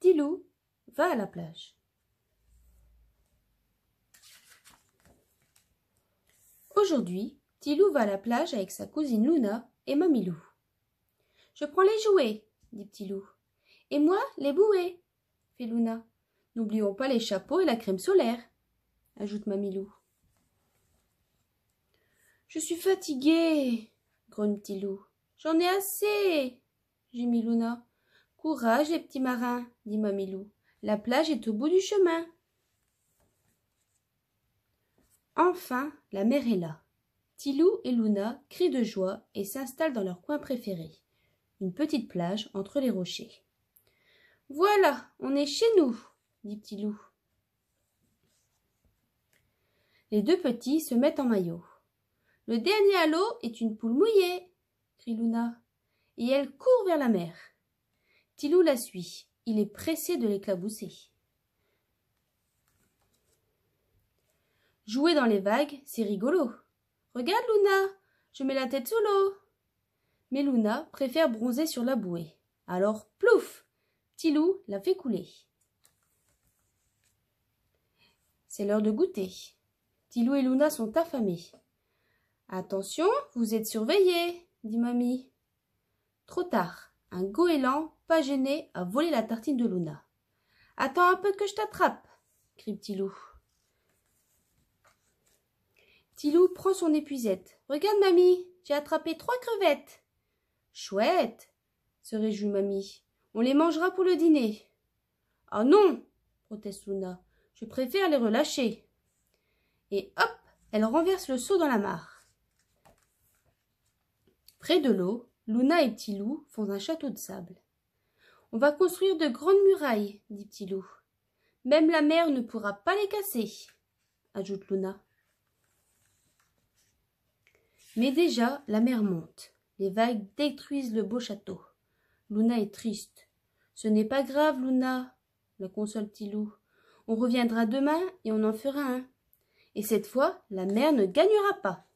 Tilou, va à la plage. Aujourd'hui, Tilou va à la plage avec sa cousine Luna et Mamilou. Je prends les jouets, dit loup. « Et moi, les bouées, fit Luna. N'oublions pas les chapeaux et la crème solaire, ajoute Mamilou. Je suis fatiguée, grogne Tilou. J'en ai assez, gémit Luna. Courage, les petits marins, dit Mamilou. La plage est au bout du chemin. Enfin, la mer est là. Tilou et Luna crient de joie et s'installent dans leur coin préféré, une petite plage entre les rochers. Voilà, on est chez nous, dit Tilou. Les deux petits se mettent en maillot. Le dernier à l'eau est une poule mouillée, crie Luna, et elle court vers la mer. Tilou la suit. Il est pressé de l'éclabousser. Jouer dans les vagues, c'est rigolo. Regarde, Luna, je mets la tête sous l'eau. Mais Luna préfère bronzer sur la bouée. Alors, plouf Tilou la fait couler. C'est l'heure de goûter. Tilou et Luna sont affamés. Attention, vous êtes surveillés, dit mamie. Trop tard. Un goéland, pas gêné, a volé la tartine de Luna. Attends un peu que je t'attrape, crie Tilou. Tilou prend son épuisette. Regarde, mamie, j'ai attrapé trois crevettes. Chouette, se réjouit mamie. On les mangera pour le dîner. Ah non, proteste Luna. Je préfère les relâcher. Et hop, elle renverse le seau dans la mare. Près de l'eau, Luna et Petit font un château de sable. On va construire de grandes murailles, dit Petit Loup. Même la mer ne pourra pas les casser, ajoute Luna. Mais déjà, la mer monte. Les vagues détruisent le beau château. Luna est triste. Ce n'est pas grave, Luna, la console Petit Loup. On reviendra demain et on en fera un. Et cette fois, la mer ne gagnera pas.